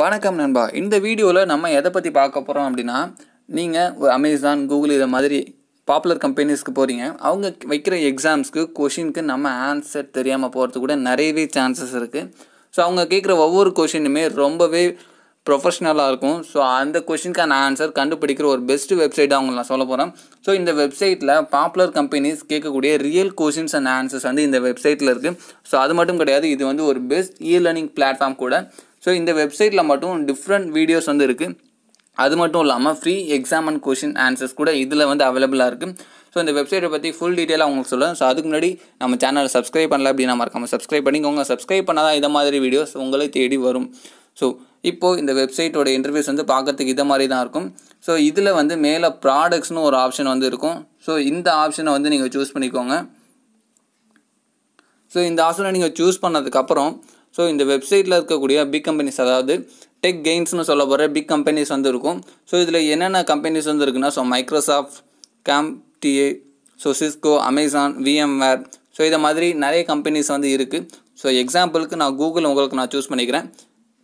வணக்கம் நண்பா இந்த வீடியோவில் நம்ம எதை பற்றி பார்க்க போகிறோம் அப்படின்னா நீங்கள் அமேசான் கூகுள் இதை மாதிரி பாப்புலர் கம்பெனிஸ்க்கு போகிறீங்க அவங்க வைக்கிற எக்ஸாம்ஸ்க்கு கொஷினுக்கு நம்ம ஆன்சர் தெரியாமல் போகிறது கூட நிறையவே சான்சஸ் இருக்குது ஸோ அவங்க கேட்குற ஒவ்வொரு கொஷினுமே ரொம்பவே ப்ரொஃபஷ்னலாக இருக்கும் ஸோ அந்த கொஷினுக்கான ஆன்சர் கண்டுபிடிக்கிற ஒரு பெஸ்ட் வெப்சைட் அவங்க நான் சொல்ல போகிறேன் ஸோ இந்த வெப்சைட்டில் பாப்புலர் கம்பெனிஸ் கேட்கக்கூடிய ரியல் கொஷின்ஸ் அண்ட் ஆன்சர்ஸ் வந்து இந்த வெப்சைட்டில் இருக்குது ஸோ அது மட்டும் கிடையாது இது வந்து ஒரு பெஸ்ட் இ லேர்னிங் பிளாட்ஃபார்ம் கூட ஸோ இந்த வெப்சைட்டில் மட்டும் டிஃப்ரெண்ட் வீடியோஸ் வந்து இருக்குது அது மட்டும் இல்லாமல் free exam and question answers கூட இதில் வந்து அவைலபிளாக இருக்குது ஸோ இந்த வெப்சைட்டை பற்றி ஃபுல் டீட்டெயிலாக உங்களுக்கு சொல்லுவேன் ஸோ அதுக்கு முன்னாடி நம்ம சேனலை சப்ஸ்கிரைப் பண்ணல அப்படின்னா மறக்காமல் சப்ஸ்கிரைப் பண்ணிக்கோங்க சப்ஸ்கிரைப் பண்ணால் தான் இந்த மாதிரி வீடியோஸ் உங்களை தேடி வரும் ஸோ இப்போது இந்த வெப்சைட்டோட இன்டர்வியூஸ் வந்து பார்க்கறதுக்கு இதை மாதிரி தான் இருக்கும் ஸோ இதில் வந்து மேலே ப்ராடக்ட்ஸ்னு ஒரு ஆப்ஷன் வந்து இருக்கும் ஸோ இந்த ஆப்ஷனை வந்து நீங்கள் சூஸ் பண்ணிக்கோங்க ஸோ இந்த ஆப்ஷனை நீங்கள் சூஸ் பண்ணதுக்கப்புறம் ஸோ இந்த வெப்சைட்டில் இருக்கக்கூடிய பிக் கம்பெனிஸ் அதாவது டெக் கெயின்ஸ்னு சொல்ல போகிற பிக் கம்பெனிஸ் வந்து இருக்கும் ஸோ இதில் என்னென்ன கம்பெனிஸ் வந்து இருக்குன்னா ஸோ மைக்ரோசாஃப்ட் டிஏ so Cisco Amazon VMware so இதை மாதிரி நிறைய கம்பெனிஸ் வந்து இருக்குது ஸோ எக்ஸாம்பிளுக்கு நான் கூகுள் உங்களுக்கு நான் சூஸ் பண்ணிக்கிறேன்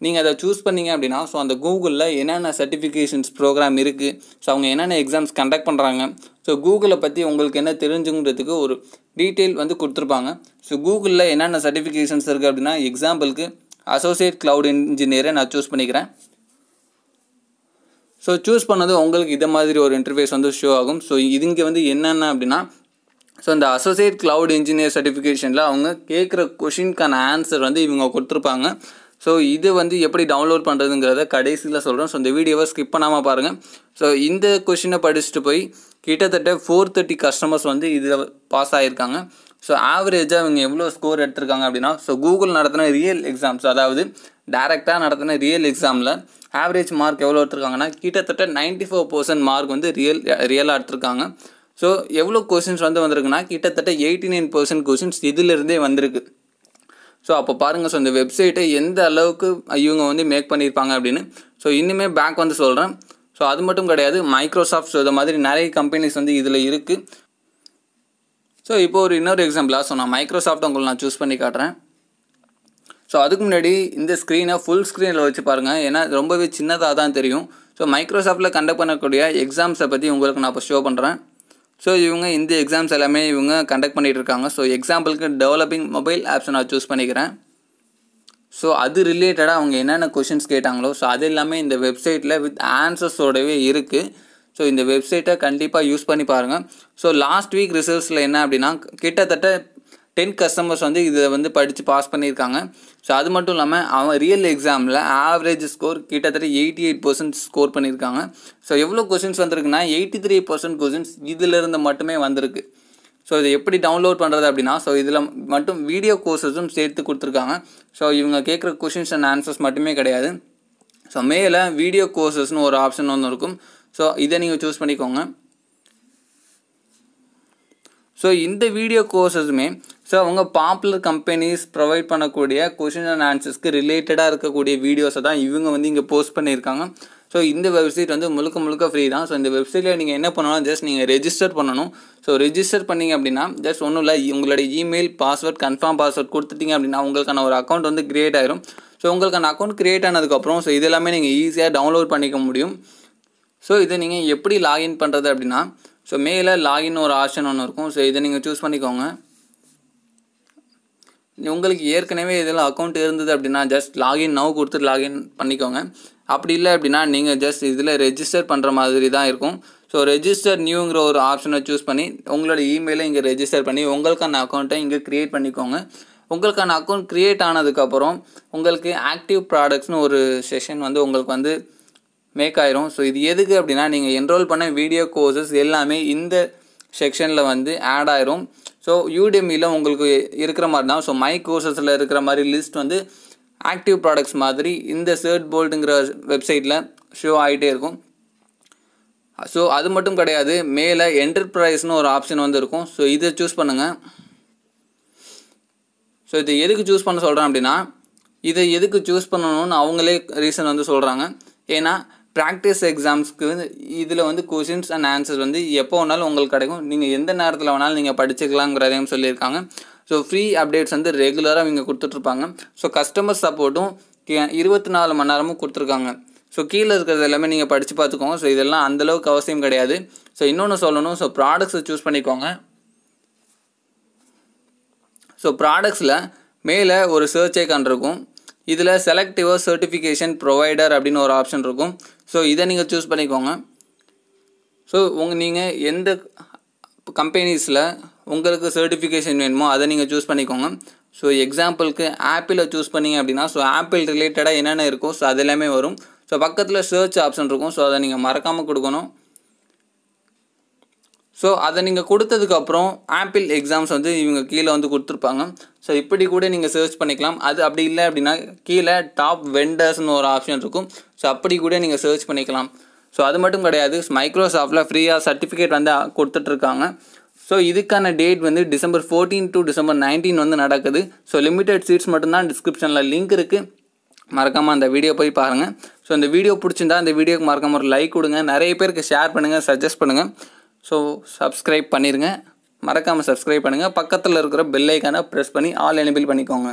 நீங்கள் அதை சூஸ் பண்ணிங்க அப்படின்னா ஸோ அந்த கூகுளில் என்னென்ன சர்டிஃபிகேஷன்ஸ் ப்ரோக்ராம் இருக்குது ஸோ அவங்க என்னென்ன எக்ஸாம்ஸ் கண்டக்ட் பண்ணுறாங்க ஸோ கூகுளை பற்றி உங்களுக்கு என்ன தெரிஞ்சுங்கிறதுக்கு ஒரு டீட்டெயில் வந்து கொடுத்துருப்பாங்க ஸோ கூகுளில் என்னென்ன சர்டிஃபிகேஷன்ஸ் இருக்குது அப்படின்னா எக்ஸாம்பிளுக்கு அசோசியேட் க்ளவுட் இன்ஜினியரை நான் சூஸ் பண்ணிக்கிறேன் ஸோ சூஸ் பண்ணது உங்களுக்கு இதை மாதிரி ஒரு இன்டர்வியூஸ் வந்து ஷோ ஆகும் ஸோ இதுங்க வந்து என்னென்ன அப்படின்னா ஸோ இந்த அசோசியேட் க்ளவுட் இன்ஜினியர் சர்டிஃபிகேஷனில் அவங்க கேட்குற கொஷினுக்கான ஆன்சர் வந்து இவங்க கொடுத்துருப்பாங்க ஸோ இது வந்து எப்படி டவுன்லோட் பண்ணுறதுங்கிறத கடைசியில் சொல்கிறோம் ஸோ இந்த வீடியோவை ஸ்கிப் பண்ணாமல் பாருங்கள் ஸோ இந்த கொஷினை படிச்சுட்டு போய் கிட்டத்தட்ட ஃபோர் தேர்ட்டி கஸ்டமர்ஸ் வந்து இதில் பாஸ் ஆகியிருக்காங்க ஸோ ஆவரேஜாக இவங்க எவ்வளோ ஸ்கோர் எடுத்திருக்காங்க அப்படின்னா ஸோ கூகுள் நடத்தின ரியல் எக்ஸாம்ஸ் அதாவது டேரெக்டாக நடத்தின ரியல் எக்ஸாமில் ஆவரேஜ் மார்க் எவ்வளோ எடுத்திருக்காங்கன்னா கிட்டத்தட்ட நைன்ட்டி ஃபோர் பர்சன்ட் மார்க் வந்து ரியல் ரியலாக எடுத்திருக்காங்க ஸோ எவ்வளோ கொஷின்ஸ் வந்து வந்திருக்குன்னா கிட்டத்தட்ட எயிட்டி நைன் பர்சன்ட் கொஷின்ஸ் இதிலிருந்தே வந்திருக்கு ஸோ அப்போ பாருங்கள் ஸோ இந்த வெப்சைட்டை எந்த அளவுக்கு இவங்க வந்து மேக் பண்ணியிருப்பாங்க அப்படின்னு ஸோ இன்னுமே பேக் வந்து சொல்கிறேன் ஸோ அது மட்டும் கிடையாது மைக்ரோசாஃப்ட் ஸோ மாதிரி நிறைய கம்பெனிஸ் வந்து இதில் இருக்குது ஸோ இப்போ ஒரு இன்னொரு எக்ஸாம்பிளாக ஸோ நான் மைக்ரோசாஃப்ட் உங்களை நான் சூஸ் பண்ணி காட்டுறேன் ஸோ அதுக்கு முன்னாடி இந்த ஸ்க்ரீனை ஃபுல் ஸ்க்ரீனில் வச்சு பாருங்கள் ஏன்னா ரொம்பவே சின்னதாக தான் தெரியும் ஸோ மைக்ரோசாஃப்ட்டில் கண்டக்ட் பண்ணக்கூடிய எக்ஸாம்ஸை பற்றி உங்களுக்கு நான் இப்போ ஷோ பண்ணுறேன் ஸோ இவங்க இந்த எக்ஸாம்ஸ் எல்லாமே இவங்க கண்டக்ட் பண்ணிகிட்டு இருக்காங்க ஸோ எக்ஸாம்பிளுக்கு டெவலப்பிங் மொபைல் ஆப்ஸை நான் சூஸ் பண்ணிக்கிறேன் ஸோ அது ரிலேட்டடாக அவங்க என்னென்ன கொஷின்ஸ் கேட்டாங்களோ ஸோ அது எல்லாமே இந்த வெப்சைட்டில் வித் ஆன்சர்ஸோடவே இருக்குது ஸோ இந்த வெப்சைட்டை கண்டிப்பாக யூஸ் பண்ணி பாருங்கள் ஸோ லாஸ்ட் வீக் ரிசல்ட்ஸில் என்ன அப்படின்னா கிட்டத்தட்ட டென் கஸ்டமர்ஸ் வந்து இதை வந்து படித்து பாஸ் பண்ணியிருக்காங்க ஸோ அது மட்டும் இல்லாமல் அவன் ரியல் எக்ஸாமில் ஆவரேஜ் ஸ்கோர் கிட்டத்தட்ட எயிட்டி எயிட் பர்சன்ட் ஸ்கோர் பண்ணியிருக்காங்க ஸோ எவ்வளோ கொஷின்ஸ் வந்திருக்குன்னா எயிட்டி த்ரீ பர்சன்ட் கொஷின்ஸ் இதிலிருந்து மட்டுமே வந்திருக்கு ஸோ இதை எப்படி டவுன்லோட் பண்ணுறது அப்படின்னா ஸோ இதில் மட்டும் வீடியோ கோர்சஸும் சேர்த்து கொடுத்துருக்காங்க ஸோ இவங்க கேட்குற கொஷின்ஸ் அண்ட் ஆன்சர்ஸ் மட்டுமே கிடையாது ஸோ மேலே வீடியோ கோர்சஸ்னு ஒரு ஆப்ஷன் ஒன்று இருக்கும் ஸோ இதை நீங்கள் சூஸ் பண்ணிக்கோங்க ஸோ இந்த வீடியோ கோர்சஸுமே ஸோ அவங்க பாப்புலர் கம்பெனிஸ் ப்ரொவைட் பண்ணக்கூடிய கொஷின் அண்ட் ஆன்சர்ஸ்க்கு ரிலேட்டடாக இருக்கக்கூடிய வீடியோஸை தான் இவங்க வந்து இங்கே போஸ்ட் பண்ணியிருக்காங்க ஸோ இந்த வெப்சைட் வந்து முழுக்க முழுக்க ஃப்ரீ தான் ஸோ இந்த வெப்சைட்டில் நீங்கள் என்ன பண்ணணும் ஜஸ்ட் நீங்கள் ரெஜிஸ்டர் பண்ணணும் ஸோ ரெஜிஸ்டர் பண்ணிங்க அப்படின்னா ஜஸ்ட் ஒன்றும் இல்லை உங்களுடைய இமெயில் பாஸ்வேர்ட் கன்ஃபார்ம் பாஸ்வேர்ட் கொடுத்துட்டிங்க அப்படின்னா உங்களுக்கான ஒரு அக்கௌண்ட் வந்து க்ரியேட் ஆயிரும் ஸோ உங்களுக்கான அக்கௌண்ட் க்ரியேட் ஆனதுக்கப்புறம் ஸோ இதெல்லாமே நீங்கள் ஈஸியாக டவுன்லோட் பண்ணிக்க முடியும் ஸோ இதை நீங்கள் எப்படி லாகின் பண்ணுறது அப்படின்னா ஸோ மேலே லாகின் ஒரு ஆப்ஷன் ஒன்று இருக்கும் ஸோ இதை நீங்கள் சூஸ் பண்ணிக்கோங்க உங்களுக்கு ஏற்கனவே இதில் அக்கௌண்ட் இருந்தது அப்படின்னா ஜஸ்ட் லாகின் நவ் கொடுத்து லாகின் பண்ணிக்கோங்க அப்படி இல்லை அப்படின்னா நீங்கள் ஜஸ்ட் இதில் ரெஜிஸ்டர் பண்ணுற மாதிரி தான் இருக்கும் ஸோ ரெஜிஸ்டர் நியூங்கிற ஒரு ஆப்ஷனை சூஸ் பண்ணி உங்களோட இமெயிலை இங்கே ரெஜிஸ்டர் பண்ணி உங்களுக்கான அக்கௌண்ட்டை இங்கே க்ரியேட் பண்ணிக்கோங்க உங்களுக்கான அக்கௌண்ட் க்ரியேட் ஆனதுக்கப்புறம் உங்களுக்கு ஆக்டிவ் ப்ராடக்ட்ஸ்னு ஒரு செஷன் வந்து உங்களுக்கு வந்து மேக் ஆயிரும் ஸோ இது எதுக்கு அப்படின்னா நீங்கள் என்ரோல் பண்ண வீடியோ கோர்சஸ் எல்லாமே இந்த செக்ஷனில் வந்து ஆட் ஆயிரும் ஸோ யூடிஎம்மியில் உங்களுக்கு இருக்கிற மாதிரி தான் ஸோ மை கோர்சஸில் இருக்கிற மாதிரி லிஸ்ட் வந்து ஆக்டிவ் ப்ராடக்ட்ஸ் மாதிரி இந்த சர்ட் போல்டுங்கிற வெப்சைட்டில் ஷோ ஆகிட்டே இருக்கும் ஸோ அது மட்டும் கிடையாது மேலே என்டர்பிரைஸ்னு ஒரு ஆப்ஷன் வந்து இருக்கும் ஸோ இதை சூஸ் பண்ணுங்கள் ஸோ இது எதுக்கு சூஸ் பண்ண சொல்கிறேன் அப்படின்னா இதை எதுக்கு சூஸ் பண்ணணும்னு அவங்களே ரீசன் வந்து சொல்கிறாங்க ஏன்னா ப்ராக்டிஸ் எக்ஸாம்ஸ்க்கு வந்து இதில் வந்து கொஷின்ஸ் அண்ட் ஆன்சர்ஸ் வந்து எப்போ வேணாலும் உங்களுக்கு கிடைக்கும் நீங்கள் எந்த நேரத்தில் வேணாலும் நீங்கள் படிச்சுக்கலாங்கிறதையும் சொல்லியிருக்காங்க ஸோ ஃப்ரீ அப்டேட்ஸ் வந்து ரெகுலராக இவங்க கொடுத்துட்ருப்பாங்க ஸோ கஸ்டமர் சப்போர்ட்டும் இருபத்தி நாலு மணி நேரமும் கொடுத்துருக்காங்க ஸோ கீழே இருக்கிறது எல்லாமே நீங்கள் படித்து பார்த்துக்கோங்க ஸோ இதெல்லாம் அந்தளவுக்கு அவசியம் கிடையாது ஸோ இன்னொன்று சொல்லணும் ஸோ ப்ராடக்ட்ஸை சூஸ் பண்ணிக்கோங்க ஸோ ப்ராடக்ட்ஸில் மேலே ஒரு சர்ச் ஐக்கான் இருக்கும் இதில் செலக்டிவாக சர்டிஃபிகேஷன் ப்ரொவைடர் அப்படின்னு ஒரு ஆப்ஷன் இருக்கும் ஸோ இதை நீங்கள் சூஸ் பண்ணிக்கோங்க ஸோ உங்கள் நீங்கள் எந்த கம்பெனிஸில் உங்களுக்கு சர்டிஃபிகேஷன் வேணுமோ அதை நீங்கள் சூஸ் பண்ணிக்கோங்க ஸோ எக்ஸாம்பிளுக்கு ஆப்பிளை சூஸ் பண்ணிங்க அப்படின்னா ஸோ ஆப்பிள் ரிலேட்டடாக என்னென்ன இருக்கோ ஸோ அது எல்லாமே வரும் ஸோ பக்கத்தில் சர்ச் ஆப்ஷன் இருக்கும் ஸோ அதை நீங்கள் மறக்காமல் கொடுக்கணும் ஸோ அதை நீங்கள் கொடுத்ததுக்கப்புறம் ஆப்பிள் எக்ஸாம்ஸ் வந்து இவங்க கீழே வந்து கொடுத்துருப்பாங்க ஸோ இப்படி கூட நீங்கள் சர்ச் பண்ணிக்கலாம் அது அப்படி இல்லை அப்படின்னா கீழே டாப் வெண்டர்ஸ்னு ஒரு ஆப்ஷன் இருக்கும் ஸோ அப்படி கூட நீங்கள் சர்ச் பண்ணிக்கலாம் ஸோ அது மட்டும் கிடையாது மைக்ரோசாஃப்டில் ஃப்ரீயாக சர்டிஃபிகேட் வந்து கொடுத்துட்ருக்காங்க ஸோ இதுக்கான டேட் வந்து December fourteen to December nineteen வந்து நடக்குது ஸோ லிமிடெட் சீட்ஸ் மட்டும்தான் டிஸ்கிரிப்ஷனில் லிங்க் இருக்குது மறக்காமல் அந்த வீடியோ போய் பாருங்கள் ஸோ இந்த வீடியோ பிடிச்சிருந்தா அந்த வீடியோக்கு மறக்காமல் ஒரு லைக் கொடுங்க நிறைய பேருக்கு ஷேர் பண்ணுங்கள் சஜஸ்ட் பண்ணுங்கள் ஸோ சப்ஸ்கிரைப் பண்ணிடுங்க மறக்காமல் சப்ஸ்கிரைப் பண்ணுங்கள் பக்கத்தில் இருக்கிற பெல்லைக்கானை ப்ரெஸ் பண்ணி ஆல் எனபிள் பண்ணிக்கோங்க